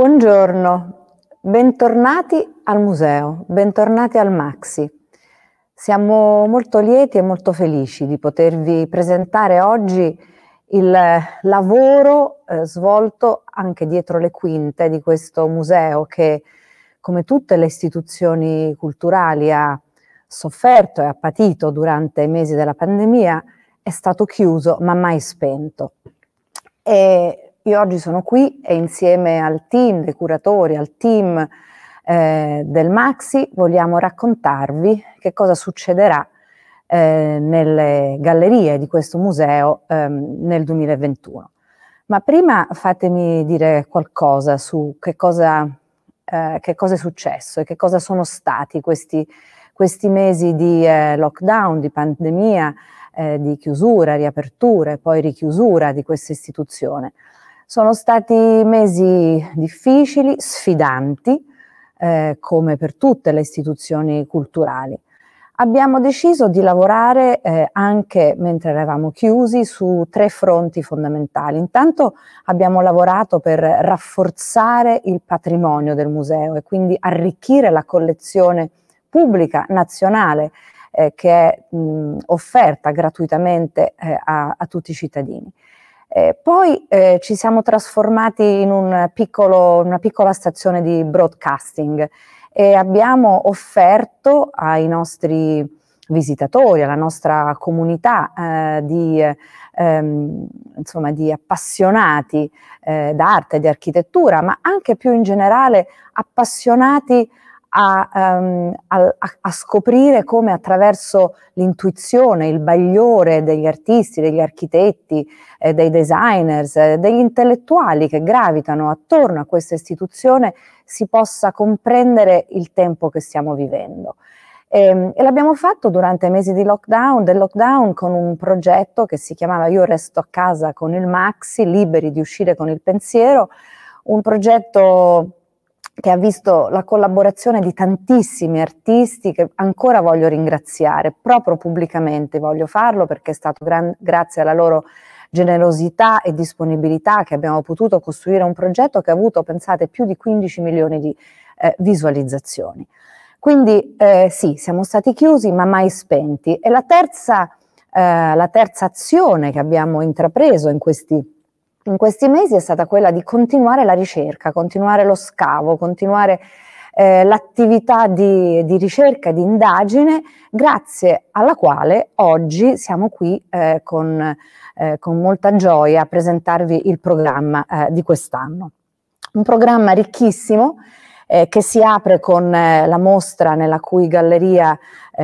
Buongiorno, bentornati al museo, bentornati al Maxi. Siamo molto lieti e molto felici di potervi presentare oggi il lavoro eh, svolto anche dietro le quinte di questo museo che, come tutte le istituzioni culturali, ha sofferto e ha patito durante i mesi della pandemia, è stato chiuso ma mai spento. E io oggi sono qui e insieme al team dei curatori, al team eh, del Maxi, vogliamo raccontarvi che cosa succederà eh, nelle gallerie di questo museo ehm, nel 2021. Ma prima fatemi dire qualcosa su che cosa, eh, che cosa è successo e che cosa sono stati questi, questi mesi di eh, lockdown, di pandemia, eh, di chiusura, riapertura e poi richiusura di questa istituzione. Sono stati mesi difficili, sfidanti, eh, come per tutte le istituzioni culturali. Abbiamo deciso di lavorare eh, anche mentre eravamo chiusi su tre fronti fondamentali. Intanto abbiamo lavorato per rafforzare il patrimonio del museo e quindi arricchire la collezione pubblica nazionale eh, che è mh, offerta gratuitamente eh, a, a tutti i cittadini. Eh, poi eh, ci siamo trasformati in un piccolo, una piccola stazione di broadcasting e abbiamo offerto ai nostri visitatori, alla nostra comunità eh, di, ehm, insomma, di, appassionati eh, d'arte, di architettura, ma anche più in generale appassionati a, um, a, a, scoprire come attraverso l'intuizione, il bagliore degli artisti, degli architetti, eh, dei designers, eh, degli intellettuali che gravitano attorno a questa istituzione si possa comprendere il tempo che stiamo vivendo. E, ehm, e l'abbiamo fatto durante i mesi di lockdown, del lockdown con un progetto che si chiamava Io resto a casa con il Maxi, liberi di uscire con il pensiero, un progetto che ha visto la collaborazione di tantissimi artisti che ancora voglio ringraziare, proprio pubblicamente voglio farlo perché è stato gran, grazie alla loro generosità e disponibilità che abbiamo potuto costruire un progetto che ha avuto, pensate, più di 15 milioni di eh, visualizzazioni. Quindi eh, sì, siamo stati chiusi ma mai spenti. E la terza, eh, la terza azione che abbiamo intrapreso in questi in questi mesi è stata quella di continuare la ricerca, continuare lo scavo, continuare eh, l'attività di, di, ricerca, di indagine, grazie alla quale oggi siamo qui eh, con, eh, con, molta gioia a presentarvi il programma eh, di quest'anno. Un programma ricchissimo eh, che si apre con eh, la mostra nella cui galleria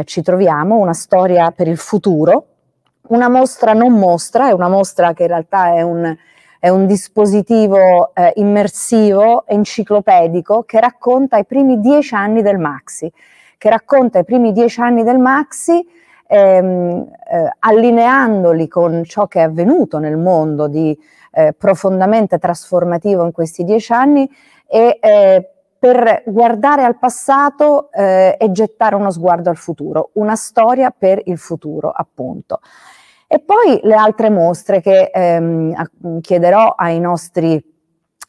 ci troviamo, una storia per il futuro, una mostra non mostra, è una mostra che in realtà è un è un dispositivo eh, immersivo, enciclopedico, che racconta i primi dieci anni del Maxi, che racconta i primi dieci anni del Maxi ehm, eh, allineandoli con ciò che è avvenuto nel mondo di eh, profondamente trasformativo in questi dieci anni e eh, per guardare al passato eh, e gettare uno sguardo al futuro, una storia per il futuro, appunto. E poi le altre mostre che ehm, chiederò ai nostri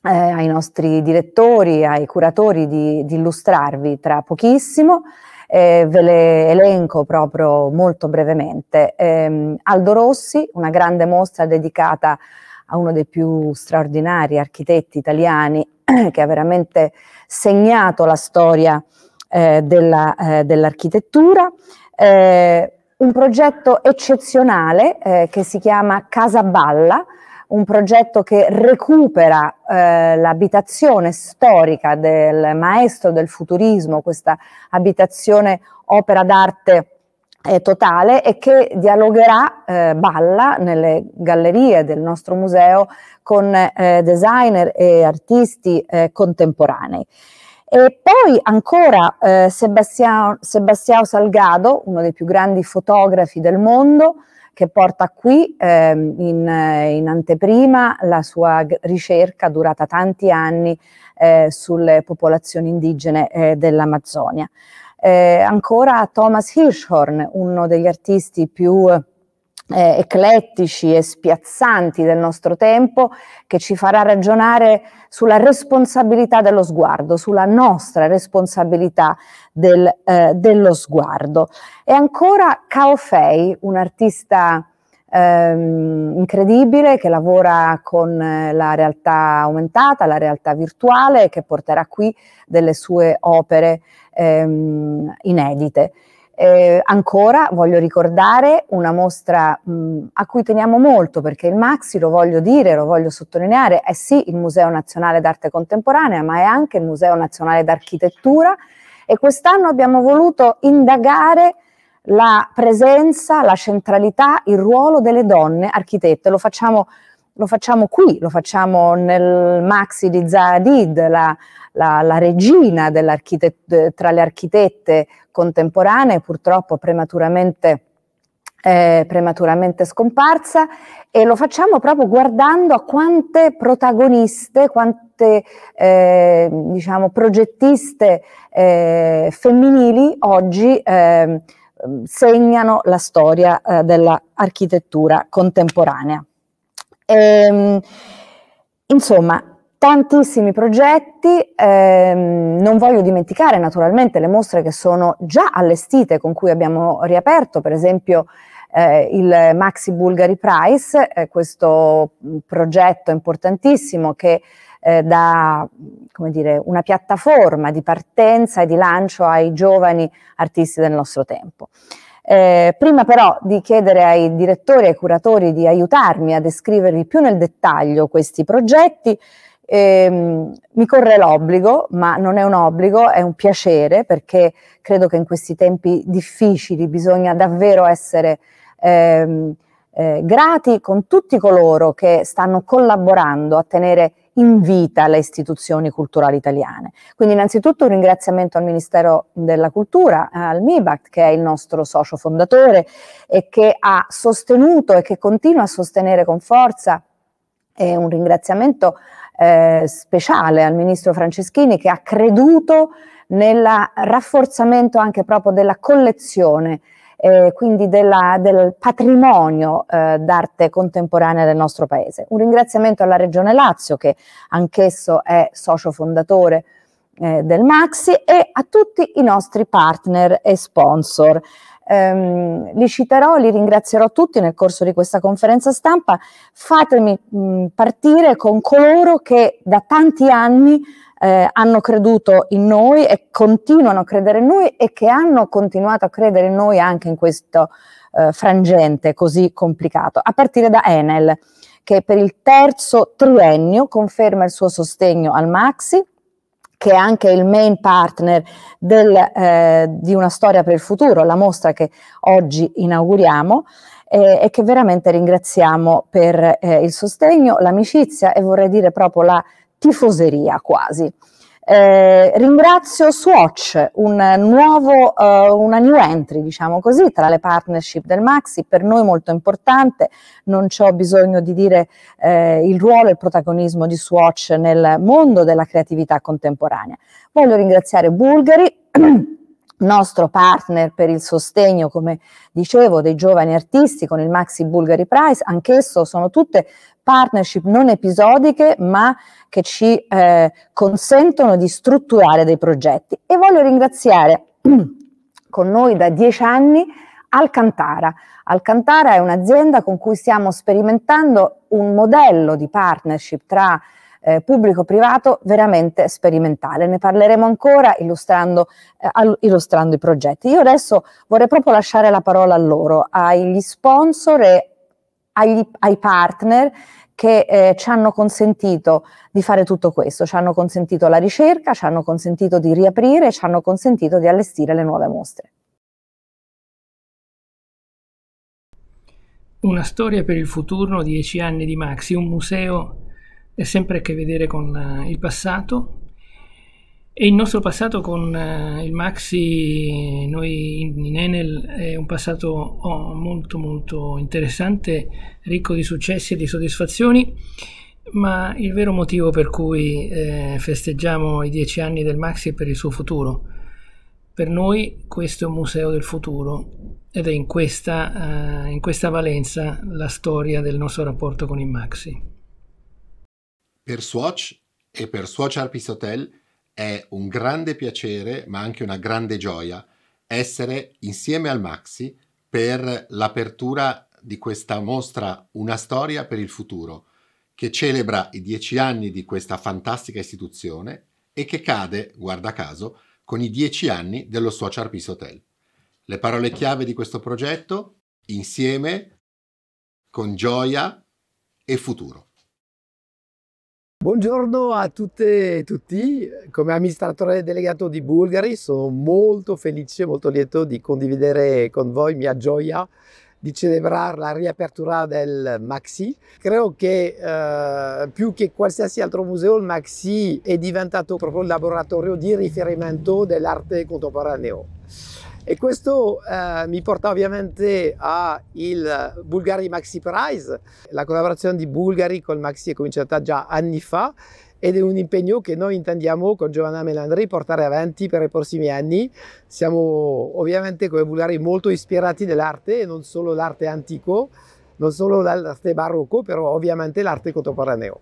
eh, ai nostri direttori, ai curatori di, di illustrarvi tra pochissimo. Eh, ve le elenco proprio molto brevemente. Eh, Aldo Rossi, una grande mostra dedicata a uno dei più straordinari architetti italiani che ha veramente segnato la storia eh, eh, dell'architettura. Dell eh, un progetto eccezionale eh, che si chiama Casa Balla, un progetto che recupera eh, l'abitazione storica del maestro del futurismo, questa abitazione opera d'arte eh, totale e che dialogherà eh, balla nelle gallerie del nostro museo con eh, designer e artisti eh, contemporanei. E poi ancora eh, Sebastiao, Sebastiao, Salgado, uno dei più grandi fotografi del mondo, che porta qui ehm, eh, in, in, anteprima la sua ricerca durata tanti anni eh, sulle popolazioni indigene eh, dell'Amazzonia. Eh, ancora Thomas Hirschhorn, uno degli artisti più eh, eclettici e spiazzanti del nostro tempo che ci farà ragionare sulla responsabilità dello sguardo, sulla nostra responsabilità del, eh, dello sguardo. E ancora Cao Fei, un artista ehm, incredibile che lavora con eh, la realtà aumentata, la realtà virtuale, che porterà qui delle sue opere ehm, inedite. Eh, ancora voglio ricordare una mostra mh, a cui teniamo molto perché il Maxi, lo voglio dire, lo voglio sottolineare, è sì il Museo Nazionale d'Arte Contemporanea, ma è anche il Museo Nazionale d'Architettura e quest'anno abbiamo voluto indagare la presenza, la centralità, il ruolo delle donne architette. Lo facciamo, lo facciamo qui, lo facciamo nel Maxi di Zahadid, la, la, la regina tra le architette contemporanee, purtroppo prematuramente eh, prematuramente scomparsa e lo facciamo proprio guardando a quante protagoniste, quante eh, diciamo progettiste eh, femminili oggi ehm, segnano la storia eh, dell'architettura contemporanea. E, ehm, insomma, tantissimi progetti, ehm, non voglio dimenticare naturalmente le mostre che sono già allestite, con cui abbiamo riaperto, per esempio eh, il Maxi Bulgari Prize, eh, questo mm, progetto importantissimo che eh, dà dire, una piattaforma di partenza e di lancio ai giovani artisti del nostro tempo. Eh, prima però di chiedere ai direttori e ai curatori di aiutarmi a descrivervi più nel dettaglio questi progetti, Ehm, mi corre l'obbligo, ma non è un obbligo, è un piacere perché credo che in questi tempi difficili bisogna davvero essere ehm, eh, grati con tutti coloro che stanno collaborando a tenere in vita le istituzioni culturali italiane. Quindi innanzitutto un ringraziamento al Ministero della Cultura, al MIBACT che è il nostro socio fondatore e che ha sostenuto e che continua a sostenere con forza e un ringraziamento eh, speciale al ministro Franceschini che ha creduto nel rafforzamento anche proprio della collezione, eh, quindi della, del patrimonio eh, d'arte contemporanea del nostro paese. Un ringraziamento alla Regione Lazio che anch'esso è socio fondatore eh, del Maxi e a tutti i nostri partner e sponsor. Ehm, li citerò, li ringrazierò tutti nel corso di questa conferenza stampa. Fatemi mh, partire con coloro che da tanti anni eh, hanno creduto in noi e continuano a credere in noi e che hanno continuato a credere in noi anche in questo eh, frangente così complicato, a partire da Enel che per il terzo triennio conferma il suo sostegno al Maxi, che è anche il main partner del, eh, di una storia per il futuro, la mostra che oggi inauguriamo eh, e che veramente ringraziamo per eh, il sostegno, l'amicizia e vorrei dire proprio la tifoseria quasi. Eh, ringrazio Swatch, un nuovo, uh, una new entry, diciamo così, tra le partnership del Maxi, per noi molto importante, non ho bisogno di dire eh, il ruolo e il protagonismo di Swatch nel mondo della creatività contemporanea. Voglio ringraziare Bulgari. nostro partner per il sostegno, come dicevo, dei giovani artisti con il Maxi Bulgari Prize, anch'esso sono tutte partnership non episodiche ma che ci eh, consentono di strutturare dei progetti. E voglio ringraziare con noi da dieci anni Alcantara. Alcantara è un'azienda con cui stiamo sperimentando un modello di partnership tra eh, pubblico-privato veramente sperimentale. Ne parleremo ancora illustrando, eh, illustrando i progetti. Io adesso vorrei proprio lasciare la parola a loro, agli sponsor e agli, ai partner che eh, ci hanno consentito di fare tutto questo, ci hanno consentito la ricerca, ci hanno consentito di riaprire, ci hanno consentito di allestire le nuove mostre. Una storia per il futuro, dieci anni di Maxi, un museo è sempre a che vedere con eh, il passato e il nostro passato con uh, il Maxi, noi in, in, Enel, è un passato oh, molto molto interessante, ricco di successi e di soddisfazioni, ma il vero motivo per cui eh, festeggiamo i dieci anni del Maxi è per il suo futuro. Per noi questo è un museo del futuro ed è in questa, uh, in questa valenza la storia del nostro rapporto con il Maxi. Per Swatch e per Swatch Hotel è un grande piacere, ma anche una grande gioia, essere insieme al Maxi per l'apertura di questa mostra Una storia per il futuro, che celebra i dieci anni di questa fantastica istituzione e che cade, guarda caso, con i dieci anni dello Swatch Arpis Hotel. Le parole chiave di questo progetto? Insieme, con gioia e futuro. Buongiorno a tutte e tutti, come amministratore delegato di Bulgari sono molto felice, molto lieto di condividere con voi mia gioia di celebrare la riapertura del Maxi. Credo che eh, più che qualsiasi altro museo il Maxi è diventato proprio il laboratorio di riferimento dell'arte contemporanea. E questo eh, mi porta ovviamente al Bulgari Maxi Prize. La collaborazione di Bulgari con Maxi è cominciata già anni fa ed è un impegno che noi intendiamo con Giovanna Melandri portare avanti per i prossimi anni. Siamo ovviamente come Bulgari molto ispirati dell'arte e non solo l'arte antico, non solo l'arte barocco, però ovviamente l'arte contemporaneo.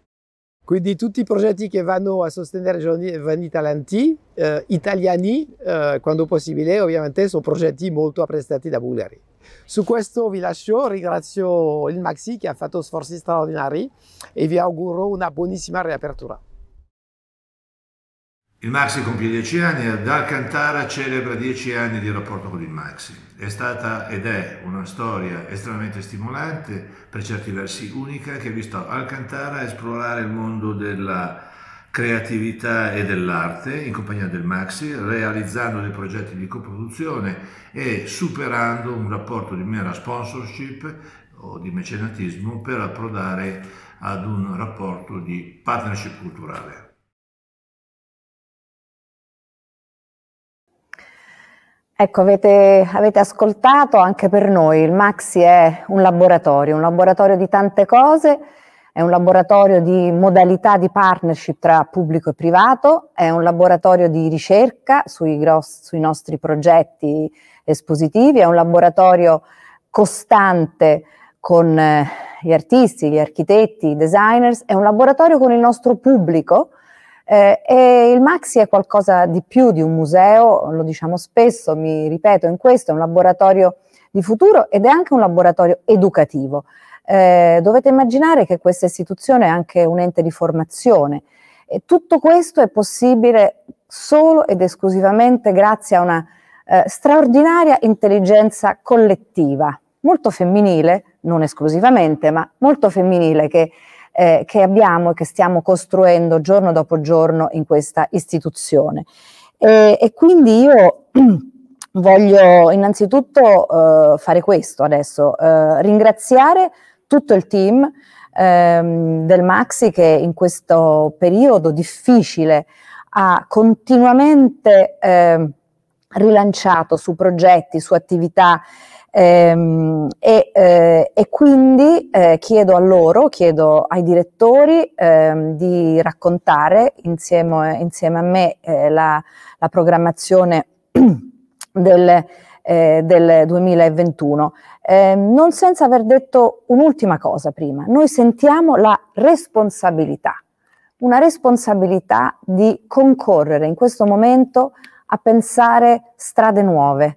Quindi tutti i progetti che vanno a sostenere i giovani talenti eh, italiani, eh, quando possibile, ovviamente sono progetti molto apprezzati da Bulgari. Su questo vi lascio, ringrazio il Maxi che ha fatto sforzi straordinari e vi auguro una buonissima riapertura. Il Maxi compie 10 anni e ad Alcantara celebra 10 anni di rapporto con il Maxi. È stata ed è una storia estremamente stimolante, per certi versi unica, che ha visto Alcantara esplorare il mondo della creatività e dell'arte in compagnia del Maxi, realizzando dei progetti di coproduzione e superando un rapporto di mera sponsorship o di mecenatismo per approdare ad un rapporto di partnership culturale. Ecco, avete, avete, ascoltato anche per noi, il Maxi è un laboratorio, un laboratorio di tante cose, è un laboratorio di modalità di partnership tra pubblico e privato, è un laboratorio di ricerca sui, gross, sui nostri progetti espositivi, è un laboratorio costante con eh, gli artisti, gli architetti, i designers, è un laboratorio con il nostro pubblico, eh, e il Maxi è qualcosa di più di un museo, lo diciamo spesso, mi ripeto in questo, è un laboratorio di futuro ed è anche un laboratorio educativo. Eh, dovete immaginare che questa istituzione è anche un ente di formazione e tutto questo è possibile solo ed esclusivamente grazie a una eh, straordinaria intelligenza collettiva, molto femminile, non esclusivamente, ma molto femminile che eh, che abbiamo e che stiamo costruendo giorno dopo giorno in questa istituzione. E, e quindi io voglio innanzitutto eh, fare questo adesso, eh, ringraziare tutto il team ehm, del Maxi che in questo periodo difficile ha continuamente eh, rilanciato su progetti, su attività, Ehm, e, eh, e, quindi eh, chiedo a loro, chiedo ai direttori eh, di raccontare insieme, insieme a me eh, la, la, programmazione del, eh, del 2021. Ehm, non senza aver detto un'ultima cosa prima, noi sentiamo la responsabilità, una responsabilità di concorrere in questo momento a pensare strade nuove,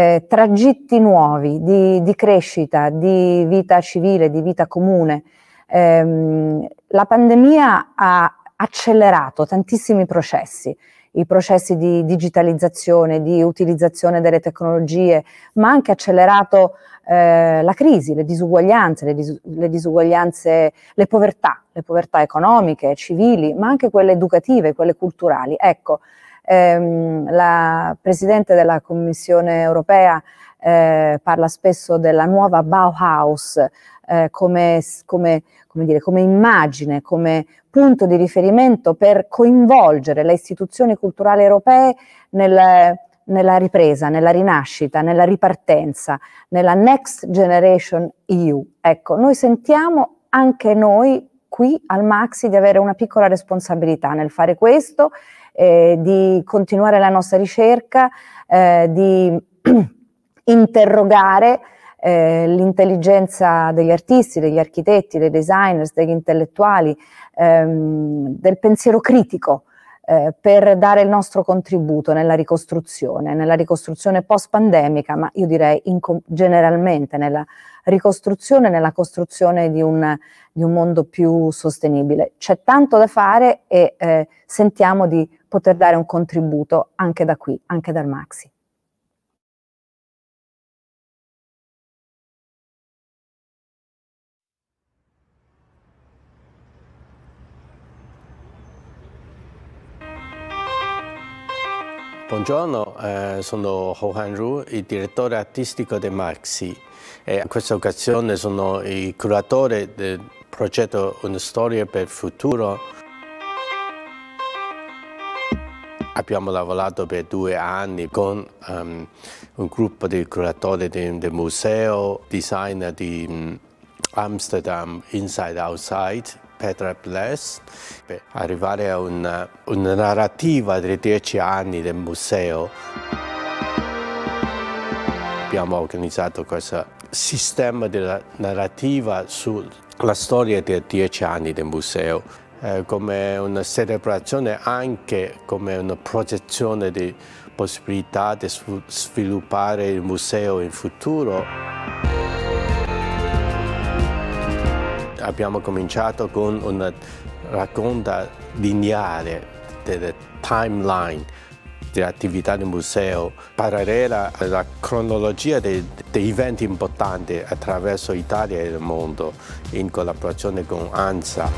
eh, tragitti nuovi di, di, crescita, di vita civile, di vita comune. Eh, la pandemia ha accelerato tantissimi processi, i processi di digitalizzazione, di utilizzazione delle tecnologie, ma ha anche accelerato eh, la crisi, le disuguaglianze, le, dis- le disuguaglianze, le povertà, le povertà economiche, civili, ma anche quelle educative, quelle culturali. Ecco, ehm, la Presidente della Commissione europea eh, parla spesso della nuova Bauhaus eh, come, come, come, dire, come immagine, come punto di riferimento per coinvolgere le istituzioni culturali europee nel nella ripresa, nella rinascita, nella ripartenza, nella Next Generation EU. Ecco, noi sentiamo anche noi qui al Maxi di avere una piccola responsabilità nel fare questo eh, di continuare la nostra ricerca, eh, di interrogare eh, l'intelligenza degli artisti, degli architetti, dei designers, degli intellettuali, ehm, del pensiero critico eh, per dare il nostro contributo nella ricostruzione, nella ricostruzione post-pandemica, ma io direi generalmente nella ricostruzione, nella costruzione di un, di un mondo più sostenibile. C'è tanto da fare e eh, sentiamo di poter dare un contributo anche da qui, anche dal Maxi. Buongiorno, eh, sono Johan Ru, il direttore artistico di Maxi. E a questa occasione sono il curatore del progetto Una storia per il futuro. Abbiamo lavorato per due anni con um, un gruppo di curatori del de museo, designer di um, Amsterdam Inside Outside Petra Bless per arrivare a una, una narrativa dei dieci anni del museo. Abbiamo organizzato questo sistema della narrativa sulla storia dei dieci anni del museo eh, come una celebrazione anche come una progettazione di possibilità di sviluppare il museo in futuro. abbiamo cominciato con una racconta lineare delle timeline dell'attività del museo, parallela alla cronologia degli eventi importanti attraverso l'Italia e il mondo, in collaborazione con ANSA.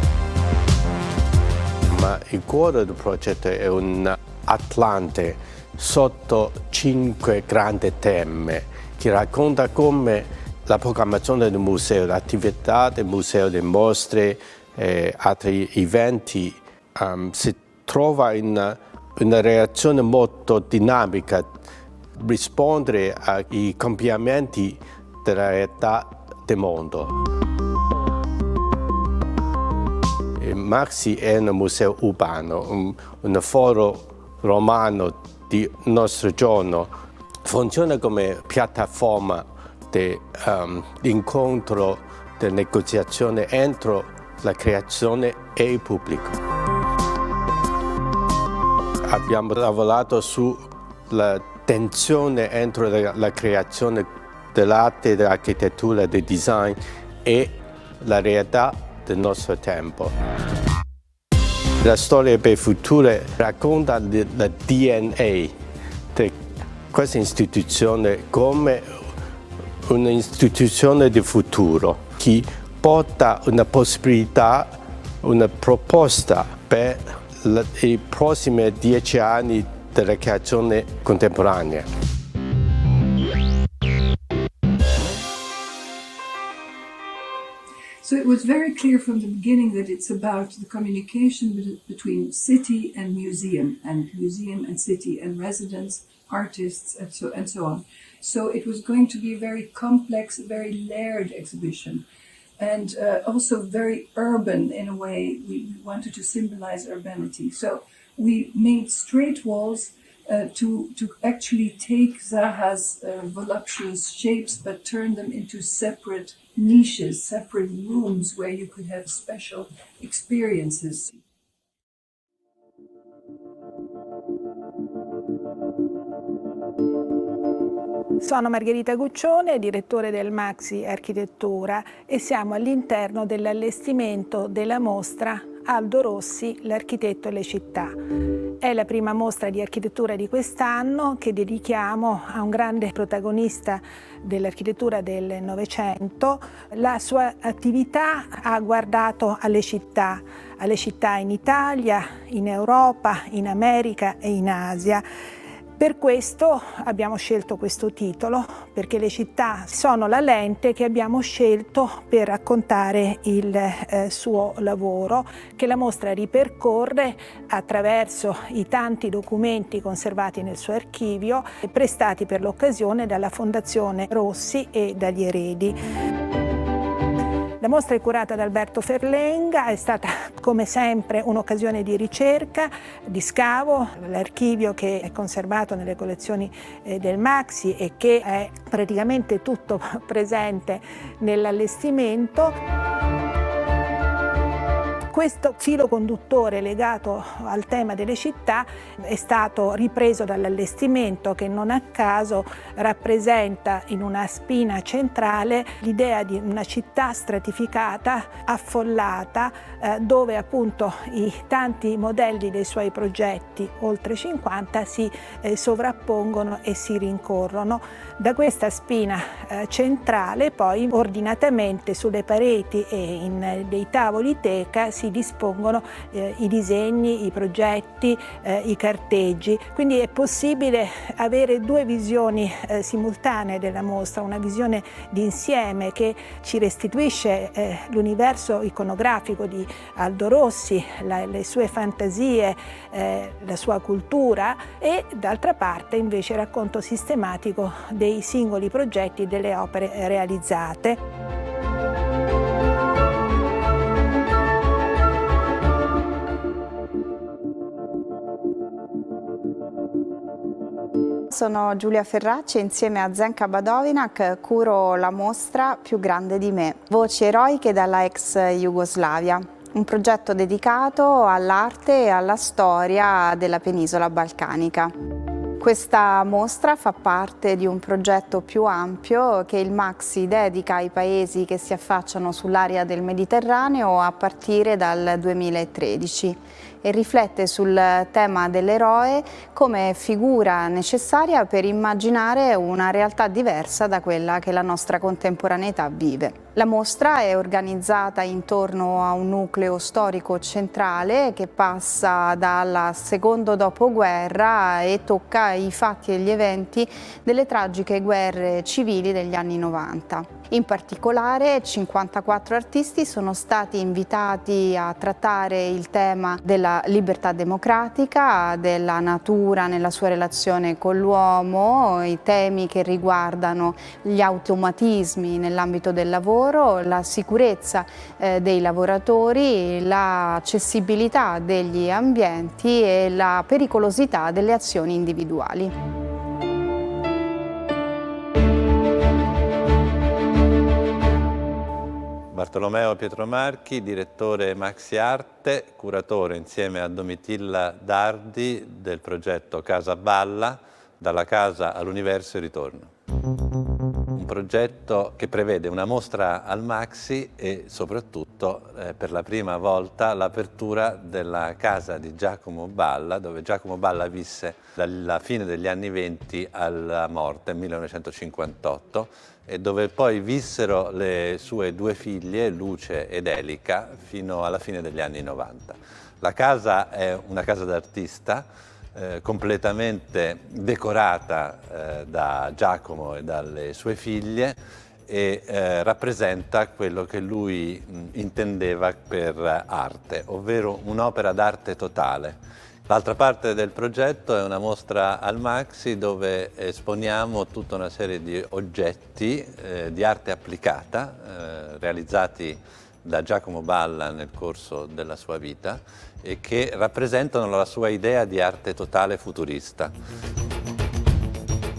Ma il cuore del progetto è un Atlante sotto cinque grandi temi che racconta come la programmazione del museo, l'attività del museo, le mostre, e eh, altri eventi, um, si trova in una, una reazione molto dinamica, rispondere ai cambiamenti della realtà del mondo. Maxi è un museo urbano, un, un foro romano di nostro giorno. Funziona come piattaforma di um, ehm, incontro, di negoziazione entro la creazione e il pubblico. Abbiamo lavorato sulla tensione entro la, la creazione dell'arte, dell'architettura, del design e la realtà del nostro tempo. La storia per il futuro racconta il DNA di questa istituzione come un'istituzione di futuro che porta una possibilità, una proposta per i prossimi dieci anni della creazione contemporanea. So it was very clear from the beginning that it's about the communication between city and museum, and museum and city and residents, artists, and so, and so on. So it was going to be a very complex, very layered exhibition. And uh, also very urban in a way. We wanted to symbolize urbanity. So we made straight walls uh, to, to actually take Zaha's uh, voluptuous shapes but turn them into separate niches, separate rooms where you could have special experiences. Sono Margherita Guccione, direttore del Maxi Architettura e siamo all'interno dell'allestimento della mostra Aldo Rossi, l'architetto e le città. È la prima mostra di architettura di quest'anno che dedichiamo a un grande protagonista dell'architettura del Novecento. La sua attività ha guardato alle città, alle città in Italia, in Europa, in America e in Asia per questo abbiamo scelto questo titolo, perché le città sono la lente che abbiamo scelto per raccontare il eh, suo lavoro, che la mostra ripercorre attraverso i tanti documenti conservati nel suo archivio e prestati per l'occasione dalla Fondazione Rossi e dagli eredi. La mostra è curata da Alberto Ferlenga, è stata come sempre un'occasione di ricerca, di scavo, l'archivio che è conservato nelle collezioni eh, del Maxi e che è praticamente tutto presente nell'allestimento. Questo filo conduttore legato al tema delle città è stato ripreso dall'allestimento che non a caso rappresenta in una spina centrale l'idea di una città stratificata, affollata, eh, dove appunto i tanti modelli dei suoi progetti, oltre 50, si eh, sovrappongono e si rincorrono. Da questa spina eh, centrale poi ordinatamente sulle pareti e in dei tavoli teca si si dispongono eh, i disegni, i progetti, eh, i carteggi. Quindi è possibile avere due visioni eh, simultanee della mostra, una visione d'insieme che ci restituisce eh, l'universo iconografico di Aldo Rossi, la, le sue fantasie, eh, la sua cultura e d'altra parte invece il racconto sistematico dei singoli progetti e delle opere eh, realizzate. Sono Giulia Ferracci e insieme a Zenka Badovinac curo la mostra Più grande di me, voci eroiche dalla ex Jugoslavia, un progetto dedicato all'arte e alla storia della penisola balcanica. Questa mostra fa parte di un progetto più ampio che il Maxi dedica ai paesi che si affacciano sull'area del Mediterraneo a partire dal 2013 e riflette sul tema dell'eroe come figura necessaria per immaginare una realtà diversa da quella che la nostra contemporaneità vive. La mostra è organizzata intorno a un nucleo storico centrale che passa dal secondo dopoguerra e tocca i fatti e gli eventi delle tragiche guerre civili degli anni 90. In particolare 54 artisti sono stati invitati a trattare il tema della libertà democratica, della natura nella sua relazione con l'uomo, i temi che riguardano gli automatismi nell'ambito del lavoro, la sicurezza eh, dei lavoratori, l'accessibilità degli ambienti e la pericolosità delle azioni individuali. Bartolomeo Pietromarchi, direttore Maxi Arte, curatore insieme a Domitilla Dardi del progetto Casa Balla, dalla casa all'universo e ritorno progetto che prevede una mostra al Maxi e soprattutto eh, per la prima volta l'apertura della casa di Giacomo Balla, dove Giacomo Balla visse dalla fine degli anni 20 alla morte, 1958, e dove poi vissero le sue due figlie, Luce ed Elica, fino alla fine degli anni 90. La casa è una casa d'artista, eh, completamente decorata eh, da Giacomo e dalle sue figlie e eh, rappresenta quello che lui mh, intendeva per arte, ovvero un'opera d'arte totale. L'altra parte del progetto è una mostra al Maxi dove esponiamo tutta una serie di oggetti eh, di arte applicata eh, realizzati da Giacomo Balla nel corso della sua vita e che rappresentano la sua idea di arte totale futurista.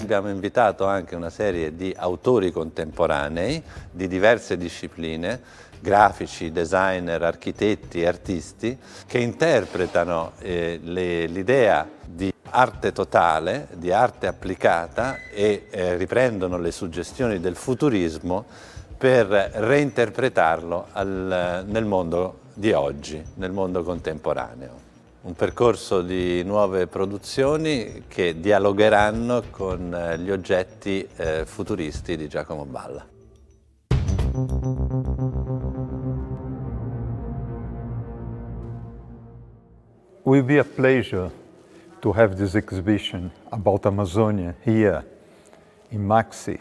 Abbiamo invitato anche una serie di autori contemporanei di diverse discipline, grafici, designer, architetti, artisti, che interpretano eh, l'idea di arte totale, di arte applicata e eh, riprendono le suggestioni del futurismo per reinterpretarlo al, nel mondo di oggi, nel mondo contemporaneo. Un percorso di nuove produzioni che dialogheranno con eh, gli oggetti eh, futuristi di Giacomo Balla. It will be a pleasure to have this exhibition about Amazonia here in Maxi.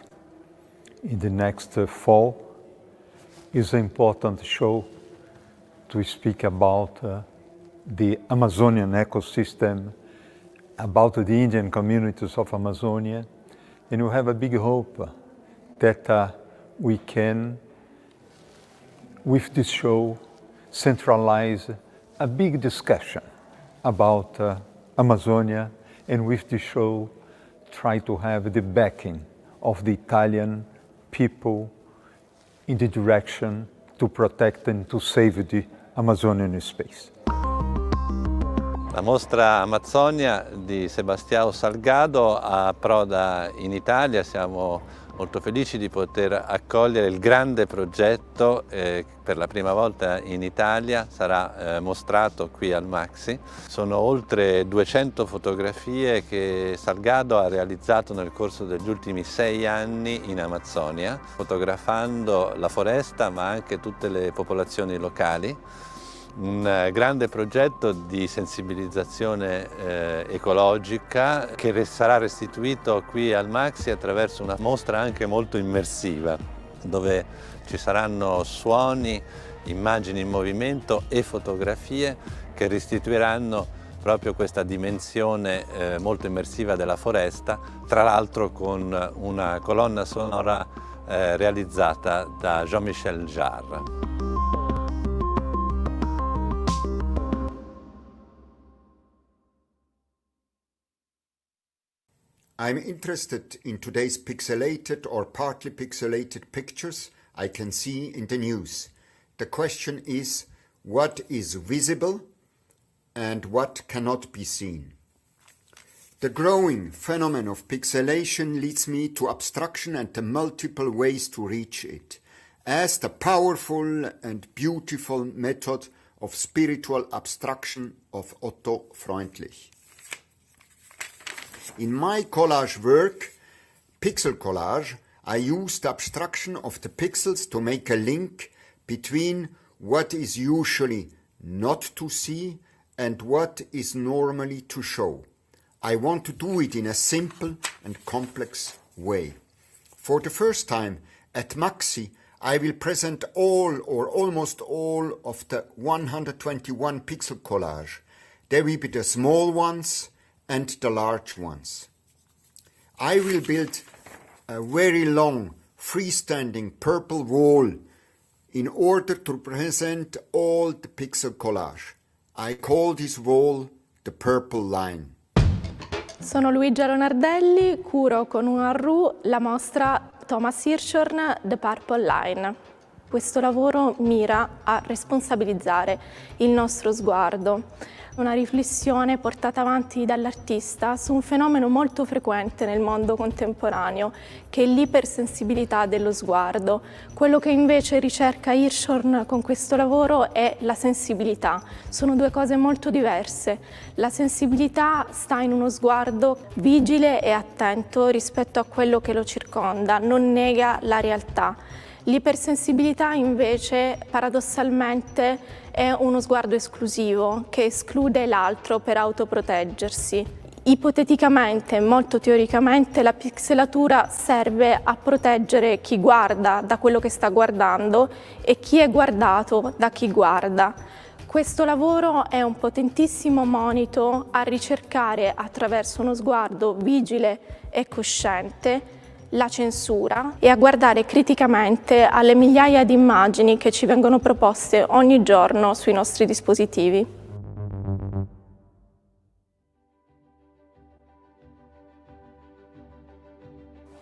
in the next uh, fall is an important show to speak about uh, the Amazonian ecosystem, about the Indian communities of Amazonia. And we have a big hope that uh, we can, with this show, centralize a big discussion about uh, Amazonia and with this show try to have the backing of the Italian people in the direction to protect and to save the Amazonian space. La mostra Amazzonia di Sebastiao Salgado approda in Italia, siamo molto felici di poter accogliere il grande progetto eh, per la prima volta in Italia, sarà eh, mostrato qui al Maxi. Sono oltre 200 fotografie che Salgado ha realizzato nel corso degli ultimi sei anni in Amazzonia, fotografando la foresta ma anche tutte le popolazioni locali un eh, grande progetto di sensibilizzazione eh, ecologica che sarà restituito qui al Maxi attraverso una mostra anche molto immersiva dove ci saranno suoni, immagini in movimento e fotografie che restituiranno proprio questa dimensione eh, molto immersiva della foresta, tra l'altro con una colonna sonora eh, realizzata da Jean-Michel Jarre. I'm interested in today's pixelated or partly pixelated pictures I can see in the news. The question is what is visible and what cannot be seen. The growing phenomenon of pixelation leads me to abstraction and the multiple ways to reach it, as the powerful and beautiful method of spiritual abstraction of Otto Freundlich. In my collage work, pixel collage, I used abstraction of the pixels to make a link between what is usually not to see and what is normally to show. I want to do it in a simple and complex way. For the first time at Maxi, I will present all or almost all of the 121 pixel collage. There will be the small ones, and the large ones. I will build a very long freestanding purple wall in order to represent all the pixel collage. I call this wall the purple line. Sono Luigia Ronardelli, curo con UNRU la mostra Thomas Hirschhorn The Purple Line. Questo lavoro mira a responsabilizzare il nostro sguardo una riflessione portata avanti dall'artista su un fenomeno molto frequente nel mondo contemporaneo, che è l'ipersensibilità dello sguardo. Quello che invece ricerca Hirschhorn con questo lavoro è la sensibilità. Sono due cose molto diverse. La sensibilità sta in uno sguardo vigile e attento rispetto a quello che lo circonda, non nega la realtà L'ipersensibilità invece paradossalmente è uno sguardo esclusivo che esclude l'altro per autoproteggersi. Ipoteticamente, molto teoricamente, la pixelatura serve a proteggere chi guarda da quello che sta guardando e chi è guardato da chi guarda. Questo lavoro è un potentissimo monito a ricercare attraverso uno sguardo vigile e cosciente la censura e a guardare criticamente alle migliaia di immagini che ci vengono proposte ogni giorno sui nostri dispositivi.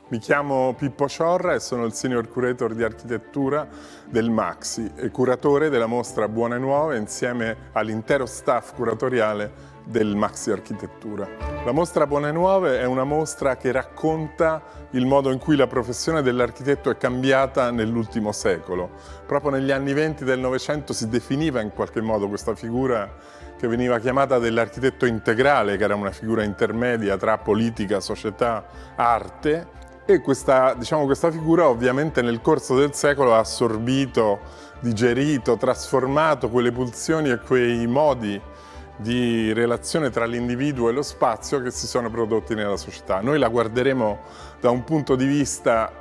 Mi chiamo Pippo Sciorra e sono il Senior Curator di Architettura del Maxi e curatore della mostra Buone Nuove insieme all'intero staff curatoriale del Maxi Architettura. La mostra Buone Nuove è una mostra che racconta il modo in cui la professione dell'architetto è cambiata nell'ultimo secolo. Proprio negli anni 20 del Novecento si definiva in qualche modo questa figura che veniva chiamata dell'architetto integrale, che era una figura intermedia tra politica, società, arte, e questa, diciamo, questa figura ovviamente nel corso del secolo ha assorbito, digerito, trasformato quelle pulsioni e quei modi di relazione tra l'individuo e lo spazio che si sono prodotti nella società. Noi la guarderemo da un punto di vista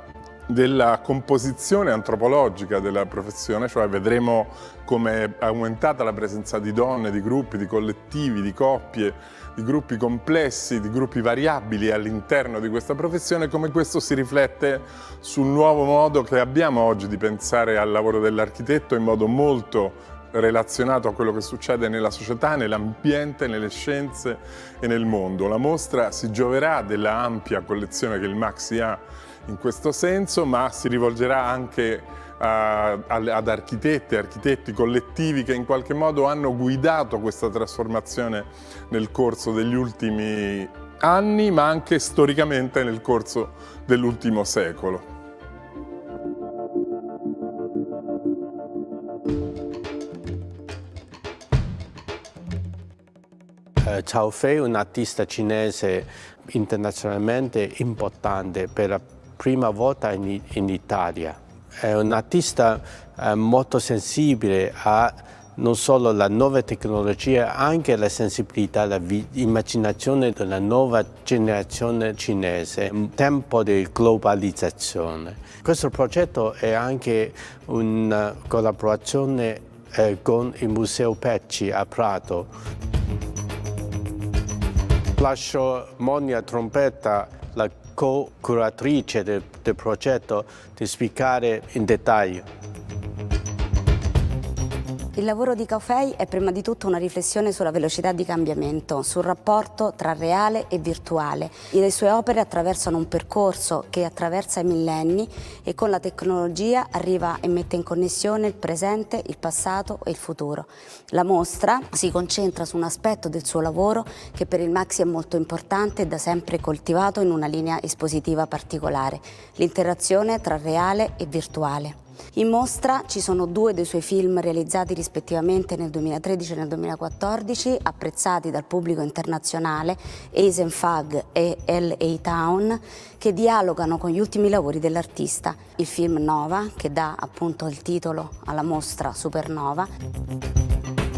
della composizione antropologica della professione, cioè vedremo come è aumentata la presenza di donne, di gruppi, di collettivi, di coppie, di gruppi complessi, di gruppi variabili all'interno di questa professione, come questo si riflette sul nuovo modo che abbiamo oggi di pensare al lavoro dell'architetto in modo molto relazionato a quello che succede nella società, nell'ambiente, nelle scienze e nel mondo. La mostra si gioverà della ampia collezione che il Maxi ha in questo senso, ma si rivolgerà anche ad architetti, architetti collettivi che in qualche modo hanno guidato questa trasformazione nel corso degli ultimi anni, ma anche storicamente nel corso dell'ultimo secolo. Eh, Chao Fei è un artista cinese internazionalmente importante per la prima volta in, in Italia. È un artista eh, molto sensibile a non solo la nuova tecnologia, anche la sensibilità, l'immaginazione della nuova generazione cinese, un tempo di globalizzazione. Questo progetto è anche una collaborazione eh, con il Museo Pecci a Prato. Lascio Monia Trompetta, la co-curatrice del, del progetto, di spiegare in dettaglio. Esatto. Il lavoro di Caufei è prima di tutto una riflessione sulla velocità di cambiamento, sul rapporto tra reale e virtuale. Le sue opere attraversano un percorso che attraversa i millenni e con la tecnologia arriva e mette in connessione il presente, il passato e il futuro. La mostra si concentra su un aspetto del suo lavoro che per il Maxi è molto importante e da sempre coltivato in una linea espositiva particolare, l'interazione tra reale e virtuale. In mostra ci sono due dei suoi film realizzati rispettivamente nel 2013 e nel 2014, apprezzati dal pubblico internazionale, Eisenfag e L.A. Town, che dialogano con gli ultimi lavori dell'artista. Il film Nova, che dà appunto il titolo alla mostra Supernova.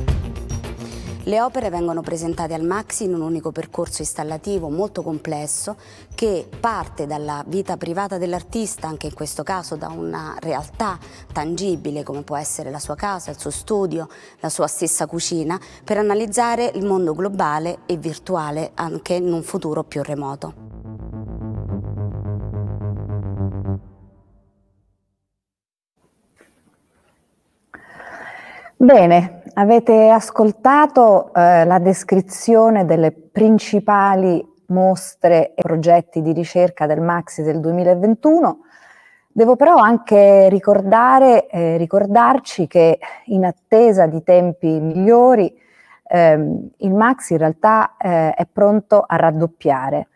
Le opere vengono presentate al Maxi in un unico percorso installativo molto complesso che parte dalla vita privata dell'artista, anche in questo caso da una realtà tangibile come può essere la sua casa, il suo studio, la sua stessa cucina, per analizzare il mondo globale e virtuale anche in un futuro più remoto. Bene, avete ascoltato eh, la descrizione delle principali mostre e progetti di ricerca del Maxi del 2021. Devo però anche ricordare, eh, ricordarci che in attesa di tempi migliori ehm, il Maxi in realtà eh, è pronto a raddoppiare.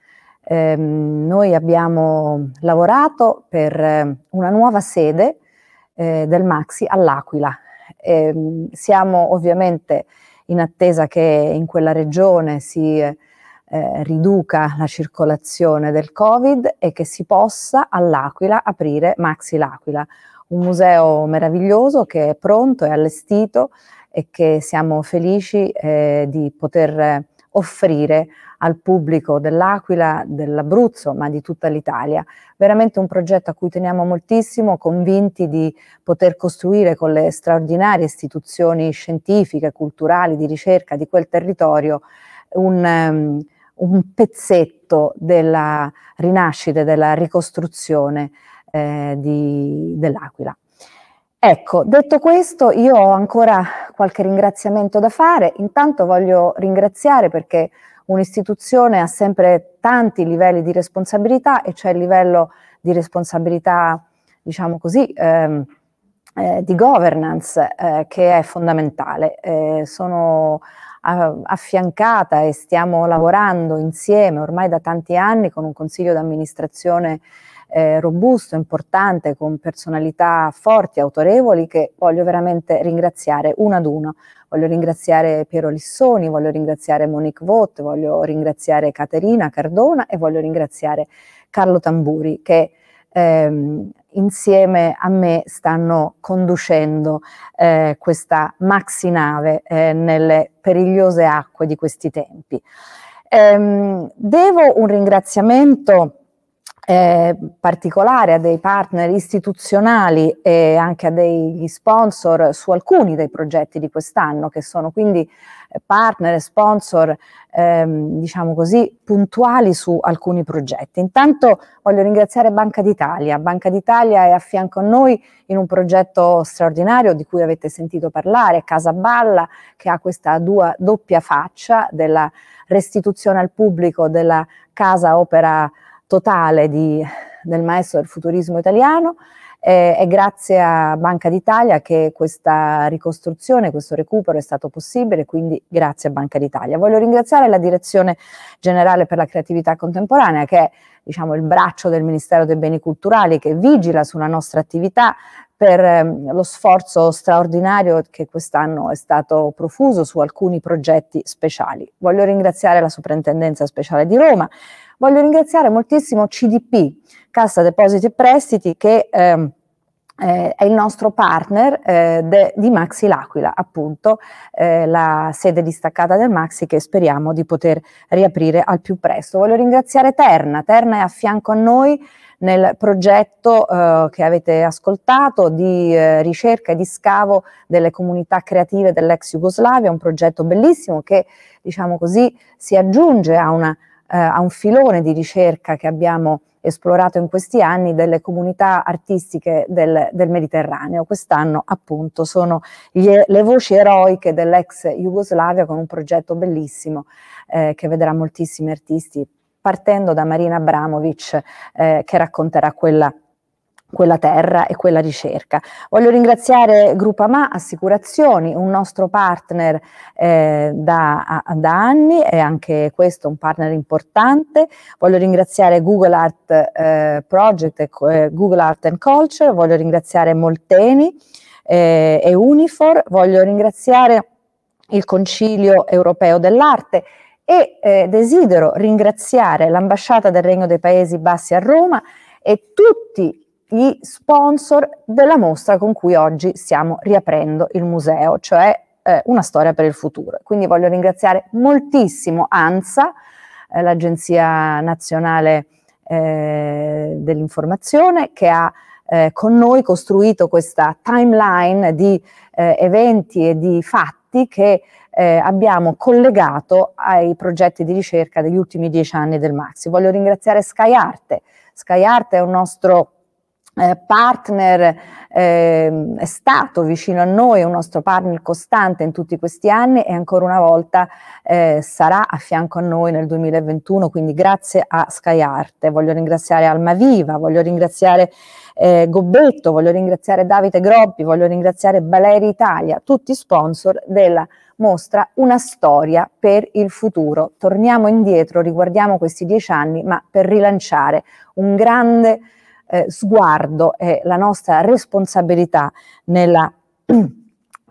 Eh, noi abbiamo lavorato per eh, una nuova sede eh, del Maxi all'Aquila eh, siamo ovviamente in attesa che in quella regione si eh, riduca la circolazione del Covid e che si possa all'Aquila aprire Maxi l'Aquila, un museo meraviglioso che è pronto, è allestito e che siamo felici eh, di poter eh, offrire al pubblico dell'Aquila, dell'Abruzzo, ma di tutta l'Italia. Veramente un progetto a cui teniamo moltissimo, convinti di poter costruire con le straordinarie istituzioni scientifiche, culturali, di ricerca di quel territorio un, um, un pezzetto della rinascita, e della ricostruzione eh, dell'Aquila. Ecco, detto questo, io ho ancora qualche ringraziamento da fare. Intanto voglio ringraziare perché un'istituzione ha sempre tanti livelli di responsabilità e c'è il livello di responsabilità, diciamo così, ehm, eh, di governance eh, che è fondamentale. Eh, sono affiancata e stiamo lavorando insieme ormai da tanti anni con un consiglio d'amministrazione eh, robusto, importante, con personalità forti, autorevoli, che voglio veramente ringraziare una ad una Voglio ringraziare Piero Lissoni, voglio ringraziare Monique Vot, voglio ringraziare Caterina Cardona e voglio ringraziare Carlo Tamburi che ehm, insieme a me stanno conducendo eh, questa maxi nave eh, nelle perigliose acque di questi tempi. Ehm, devo un ringraziamento eh, particolare a dei partner istituzionali e anche a degli sponsor su alcuni dei progetti di quest'anno, che sono quindi eh, partner e sponsor, ehm, diciamo così, puntuali su alcuni progetti. Intanto voglio ringraziare Banca d'Italia. Banca d'Italia è a fianco a noi in un progetto straordinario di cui avete sentito parlare, Casa Balla, che ha questa dua, doppia faccia della restituzione al pubblico della casa opera totale di, del maestro del futurismo italiano eh, e grazie a Banca d'Italia che questa ricostruzione, questo recupero è stato possibile, quindi grazie a Banca d'Italia. Voglio ringraziare la Direzione Generale per la Creatività Contemporanea che è diciamo, il braccio del Ministero dei Beni Culturali che vigila sulla nostra attività per ehm, lo sforzo straordinario che quest'anno è stato profuso su alcuni progetti speciali. Voglio ringraziare la Soprintendenza Speciale di Roma Voglio ringraziare moltissimo CDP, Cassa Depositi e Prestiti, che... Ehm, eh, è il nostro partner eh, de, di Maxi L'Aquila, appunto eh, la sede distaccata del Maxi che speriamo di poter riaprire al più presto. Voglio ringraziare Terna, Terna è a fianco a noi nel progetto eh, che avete ascoltato di eh, ricerca e di scavo delle comunità creative dell'ex Jugoslavia, un progetto bellissimo che diciamo così si aggiunge a una eh, a un filone di ricerca che abbiamo esplorato in questi anni delle comunità artistiche del, del Mediterraneo. Quest'anno appunto sono gli, le voci eroiche dell'ex Jugoslavia con un progetto bellissimo eh, che vedrà moltissimi artisti partendo da Marina Abramovic eh, che racconterà quella quella terra e quella ricerca. Voglio ringraziare Gruppama Assicurazioni, un nostro partner eh, da, a, da, anni, e anche questo un partner importante. Voglio ringraziare Google Art eh, Project, eh, eh Google Art and Culture, voglio ringraziare Molteni eh, e Unifor, voglio ringraziare il Concilio Europeo dell'Arte e eh, desidero ringraziare l'ambasciata del Regno dei Paesi Bassi a Roma e tutti gli sponsor della mostra con cui oggi stiamo riaprendo il museo, cioè eh, Una storia per il futuro. Quindi voglio ringraziare moltissimo ANSA, eh, l'Agenzia Nazionale eh, dell'Informazione, che ha eh, con noi costruito questa timeline di eh, eventi e di fatti che eh, abbiamo collegato ai progetti di ricerca degli ultimi dieci anni del Maxi. Voglio ringraziare SkyArte. SkyArte è un nostro eh, partner eh, è stato vicino a noi, è un nostro partner costante in tutti questi anni e ancora una volta eh, sarà a fianco a noi nel 2021, quindi grazie a SkyArt. Voglio ringraziare Alma Viva, voglio ringraziare eh, Gobbetto, voglio ringraziare Davide Groppi, voglio ringraziare Baleri Italia, tutti sponsor della mostra Una storia per il futuro. Torniamo indietro, riguardiamo questi dieci anni, ma per rilanciare un grande eh, sguardo e la nostra responsabilità nella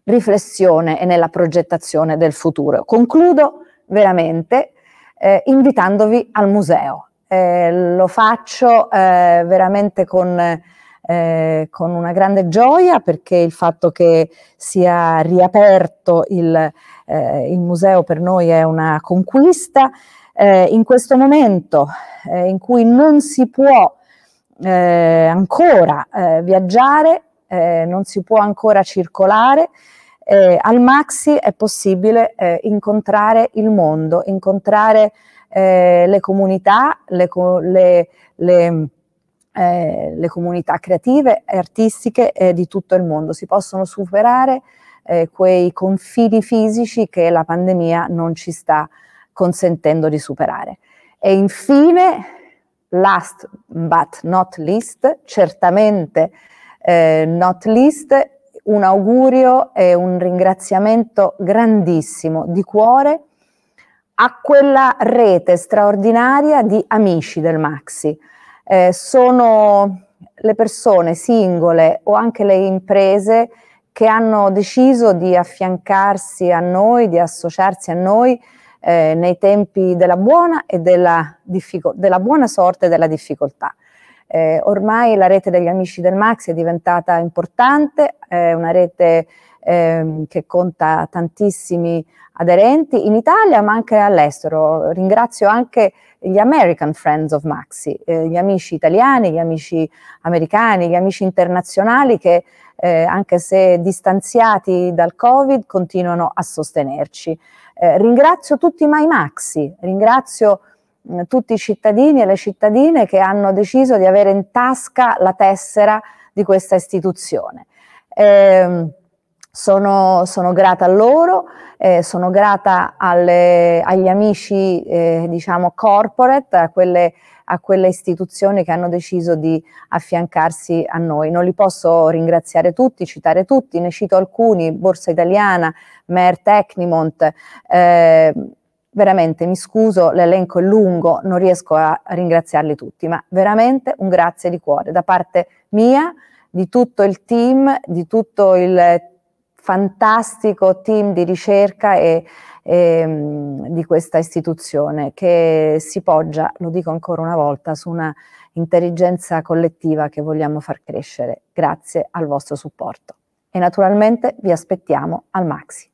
riflessione e nella progettazione del futuro. Concludo veramente eh, invitandovi al museo. Eh, lo faccio eh, veramente con, eh, con, una grande gioia perché il fatto che sia riaperto il, eh, il museo per noi è una conquista. Eh, in questo momento in cui non si può eh, ancora eh, viaggiare, eh, non si può ancora circolare. Eh, al Maxi è possibile eh, incontrare il mondo, incontrare eh, le comunità, le, le, le, le, comunità creative e artistiche di tutto il mondo. Si possono superare quei confini fisici che la pandemia non ci sta consentendo di superare. E infine last but not least, certamente eh, not least, un augurio e un ringraziamento grandissimo di cuore a quella rete straordinaria di amici del Maxi. Eh, sono le persone singole o anche le imprese che hanno deciso di affiancarsi a noi, di associarsi a noi eh, nei tempi della buona e della, della buona sorte e della difficoltà. Eh, ormai la rete degli amici del Max è diventata importante, è una rete eh, che conta tantissimi aderenti in Italia ma anche all'estero. Ringrazio anche gli American Friends of Maxi, eh, gli amici italiani, gli amici americani, gli amici internazionali che eh, anche se distanziati dal Covid continuano a sostenerci. Eh, ringrazio tutti i Maxi, ringrazio mh, mm, tutti i cittadini e le cittadine che hanno deciso di avere in tasca la tessera di questa istituzione. Eh, sono, sono, grata a loro, eh, sono grata alle, agli amici eh, diciamo corporate, a quelle a quelle istituzioni che hanno deciso di affiancarsi a noi. Non li posso ringraziare tutti, citare tutti, ne cito alcuni, Borsa Italiana, Mer Tecnimont, eh, veramente mi scuso, l'elenco è lungo, non riesco a ringraziarli tutti, ma veramente un grazie di cuore da parte mia, di tutto il team, di tutto il fantastico team di ricerca e ehm, di questa istituzione che si poggia, lo dico ancora una volta, su una intelligenza collettiva che vogliamo far crescere grazie al vostro supporto. E naturalmente vi aspettiamo al Maxi.